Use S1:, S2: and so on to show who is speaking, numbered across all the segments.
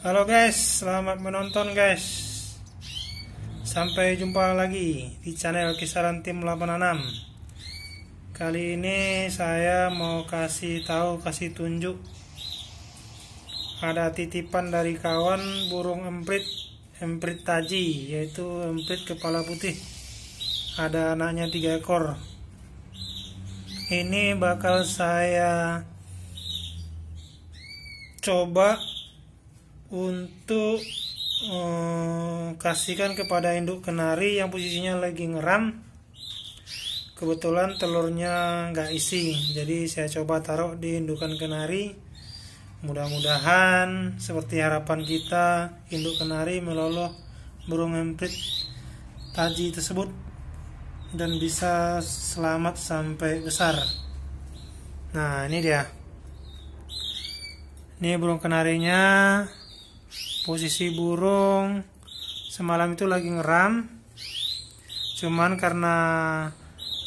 S1: Halo guys, selamat menonton guys. Sampai jumpa lagi di channel Kisaran Tim 86. Kali ini saya mau kasih tahu, kasih tunjuk ada titipan dari kawan burung emprit, emprit taji, yaitu emprit kepala putih. Ada anaknya tiga ekor. Ini bakal saya coba untuk eh, kasihkan kepada induk kenari yang posisinya lagi ngeram kebetulan telurnya nggak isi jadi saya coba taruh di indukan kenari mudah-mudahan seperti harapan kita induk kenari meloloh burung emprit taji tersebut dan bisa selamat sampai besar nah ini dia ini burung kenarinya posisi burung semalam itu lagi ngeram cuman karena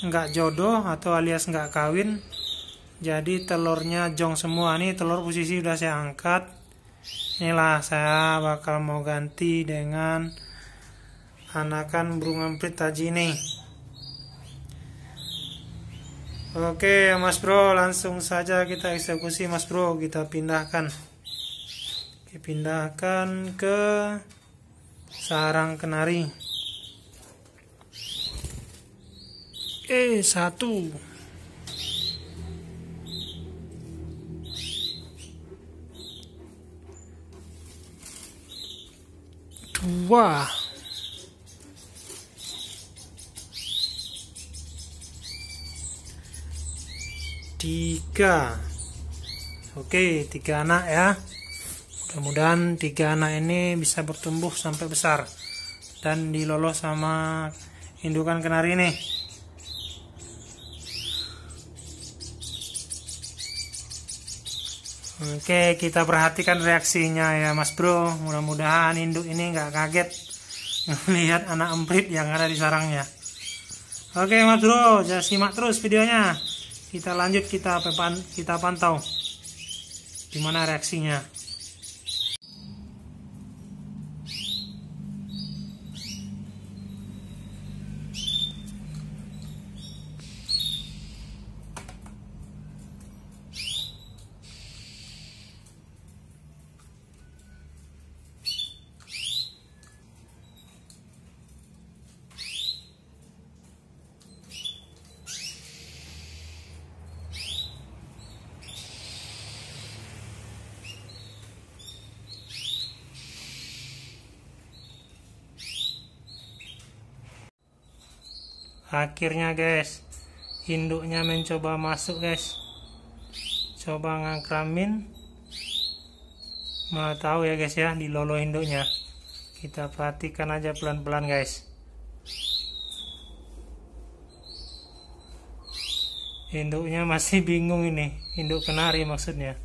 S1: nggak jodoh atau alias nggak kawin jadi telurnya jong semua nih telur posisi udah saya angkat inilah saya bakal mau ganti dengan anakan burung emprit taji ini oke mas bro langsung saja kita eksekusi mas bro kita pindahkan dipindahkan ke sarang kenari Eh, satu, dua tiga oke tiga anak ya mudah-mudahan tiga anak ini bisa bertumbuh sampai besar dan dilolos sama indukan kenari ini Oke kita perhatikan reaksinya ya mas bro mudah-mudahan induk ini nggak kaget melihat anak emprit yang ada di sarangnya Oke mas bro ya simak terus videonya kita lanjut kita kita pantau gimana reaksinya akhirnya guys induknya mencoba masuk guys coba ngangkramin mau tahu ya guys ya di lolo induknya kita perhatikan aja pelan-pelan guys induknya masih bingung ini induk kenari maksudnya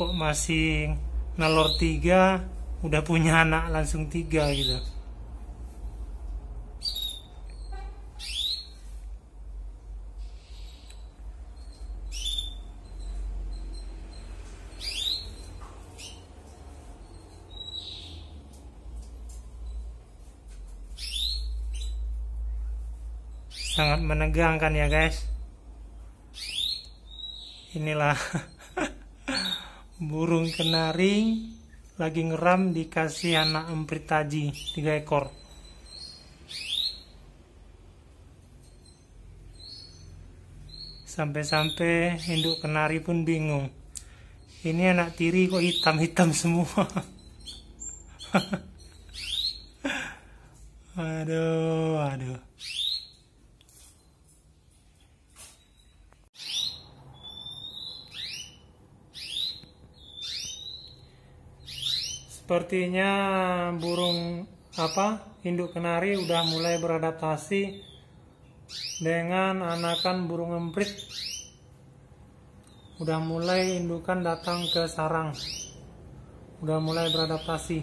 S1: kok masih nelor tiga udah punya anak langsung tiga gitu sangat menegangkan ya guys inilah burung kenari lagi ngeram dikasih anak emprit taji tiga ekor sampai-sampai induk kenari pun bingung ini anak tiri kok hitam-hitam semua aduh aduh Sepertinya burung apa induk kenari udah mulai beradaptasi dengan anakan burung emprit. Udah mulai indukan datang ke sarang. Udah mulai beradaptasi.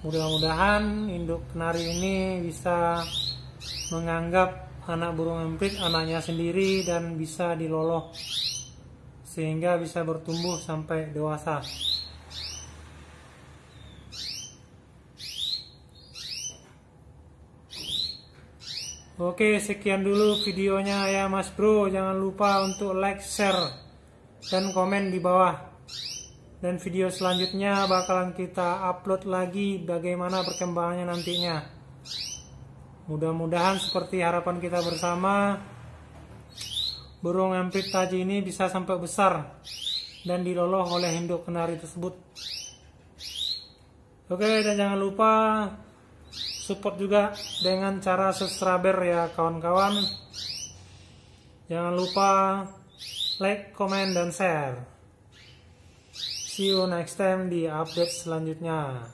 S1: Mudah-mudahan induk kenari ini bisa menganggap anak burung emprit anaknya sendiri dan bisa diloloh sehingga bisa bertumbuh sampai dewasa. Oke, sekian dulu videonya ya Mas Bro. Jangan lupa untuk like, share, dan komen di bawah. Dan video selanjutnya bakalan kita upload lagi bagaimana perkembangannya nantinya. Mudah-mudahan seperti harapan kita bersama, burung emprit taji ini bisa sampai besar dan diloloh oleh induk kenari tersebut. Oke, dan jangan lupa support juga dengan cara subscriber ya kawan-kawan jangan lupa like, comment, dan share see you next time di update selanjutnya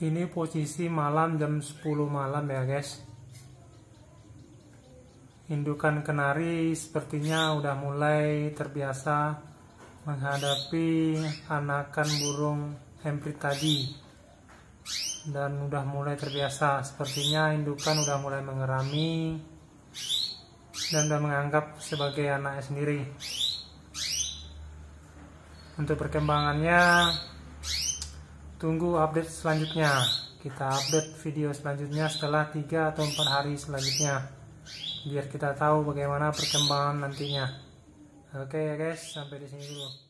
S1: ini posisi malam jam 10 malam ya guys indukan kenari sepertinya udah mulai terbiasa menghadapi anakan burung emprit tadi dan udah mulai terbiasa sepertinya indukan udah mulai mengerami dan udah menganggap sebagai anaknya sendiri untuk perkembangannya Tunggu update selanjutnya. Kita update video selanjutnya setelah 3 atau 4 hari selanjutnya. Biar kita tahu bagaimana perkembangan nantinya. Oke okay, ya guys, sampai di sini dulu.